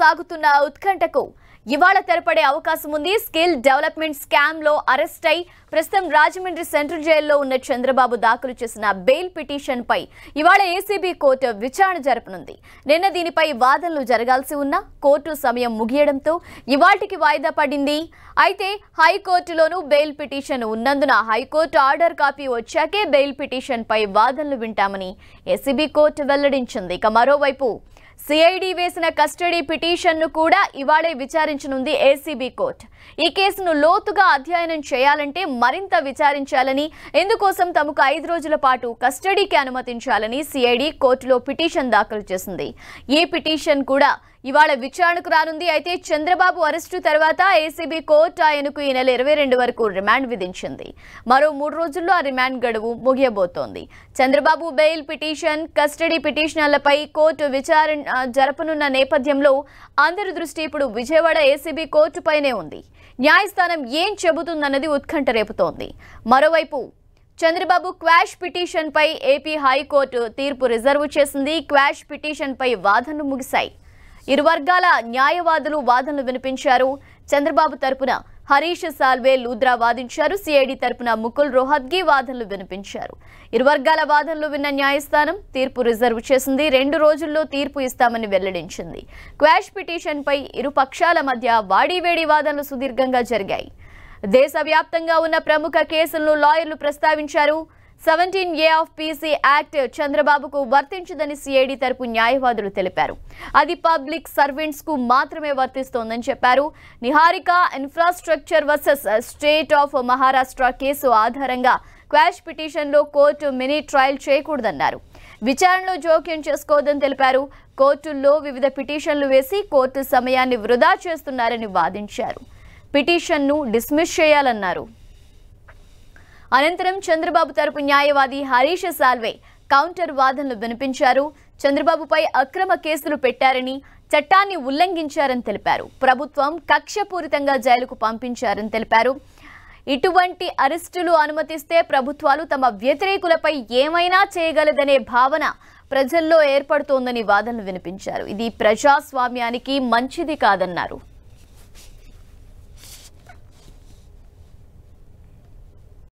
సాగుతున్న ఉత్కంఠకు ఇవాళ తెరపడే అవకాశం ఉంది స్కిల్ డెవలప్మెంట్ స్కామ్ లో అరెస్ట్ అయి ప్రస్తుతం రాజమండ్రి సెంట్రల్ జైల్లో ఉన్న చంద్రబాబు దాఖలు చేసిన బెయిల్ పిటిషన్ పై ఇవాళ ఏసీబీ కోర్టు విచారణ జరపనుంది నిన్న దీనిపై వాదనలు జరగాల్సి ఉన్న కోర్టు సమయం ముగియడంతో ఇవాటికి వాయిదా పడింది అయితే హైకోర్టులోనూ బెయిల్ పిటిషన్ ఉన్నందున హైకోర్టు ఆర్డర్ కాపీ వచ్చాకే బెయిల్ పిటిషన్ పై వాదనలు వింటామని ఏసీబీ కోర్టు వెల్లడించింది ఇక మరోవైపు సిఐడి వేసిన కస్టడీ పిటిషన్ను కూడా ఇవాళే విచారించనుంది ఏసీబీ కోర్టు ఈ కేసును లోతుగా అధ్యయనం చేయాలంటే మరింత విచారించాలని ఇందుకోసం తమకు ఐదు రోజుల పాటు కస్టడీకి అనుమతించాలని సిఐడి కోర్టులో పిటిషన్ దాఖలు చేసింది ఈ పిటిషన్ కూడా ఇవాళ విచారణకు రానుంది అయితే చంద్రబాబు అరెస్టు తర్వాత ఏసీబీ కోర్టు ఆయనకు ఈ నెల ఇరవై రెండు వరకు రిమాండ్ విధించింది మరో మూడు రోజుల్లో ఆ రిమాండ్ గడువు ముగియబోతోంది చంద్రబాబు బెయిల్ పిటిషన్ కస్టడీ పిటిషన్లపై కోర్టు విచారణ జరపనున్న నేపథ్యంలో అందరి దృష్టి ఇప్పుడు విజయవాడ ఏసీబీ కోర్టుపైనే ఉంది న్యాయస్థానం ఏం చెబుతుందన్నది ఉత్కంఠ రేపుతోంది మరోవైపు చంద్రబాబు క్వాష్ పిటిషన్పై ఏపీ హైకోర్టు తీర్పు రిజర్వ్ చేసింది క్వాష్ పిటిషన్పై వాదనలు ముగిశాయి ఇరు వర్గాల న్యాయవాదులు వాదనలు వినిపించారు చంద్రబాబు తరపున హరీష్ సాల్వే లూద్రా వాదించారు సిఐడి తరపున ముకుల్ రోహద్గి వాదనలు వినిపించారు ఇరు వర్గాల వాదనలు విన్న న్యాయస్థానం తీర్పు రిజర్వ్ చేసింది రెండు రోజుల్లో తీర్పు ఇస్తామని వెల్లడించింది క్వాష్ పిటిషన్పై ఇరు పక్షాల మధ్య వాడివేడి వాదనలు సుదీర్ఘంగా జరిగాయి దేశవ్యాప్తంగా ఉన్న ప్రముఖ కేసులను లాయర్లు ప్రస్తావించారు seventeen A of PC act చంద్రబాబుకు వర్తించదని సిఐడి తరపు న్యాయవాదులు తెలిపారు అది పబ్లిక్ సర్వెంట్స్ కు మాత్రమే వర్తిస్తోందని చెప్పారు Niharika infrastructure versus state of Maharashtra case ఆధారంగా క్వాష్ పిటిషన్లో కోర్టు మినీ ట్రయల్ చేయకూడదన్నారు విచారణలో జోక్యం చేసుకోవద్దని తెలిపారు కోర్టుల్లో వివిధ పిటిషన్లు వేసి కోర్టు సమయాన్ని వృధా చేస్తున్నారని వాదించారు పిటిషన్ను డిస్మిస్ చేయాలన్నారు అనంతరం చంద్రబాబు తరపు న్యాయవాది హరీష్ సాల్వే కౌంటర్ వాదనలు వినిపించారు చంద్రబాబుపై అక్రమ కేసులు పెట్టారని చట్టాన్ని ఉల్లంఘించారని తెలిపారు ప్రభుత్వం కక్షపూరితంగా జైలుకు పంపించారని తెలిపారు ఇటువంటి అరెస్టులు అనుమతిస్తే ప్రభుత్వాలు తమ వ్యతిరేకులపై ఏమైనా చేయగలదనే భావన ప్రజల్లో ఏర్పడుతోందని వాదనలు వినిపించారు ఇది ప్రజాస్వామ్యానికి మంచిది కాదన్నారు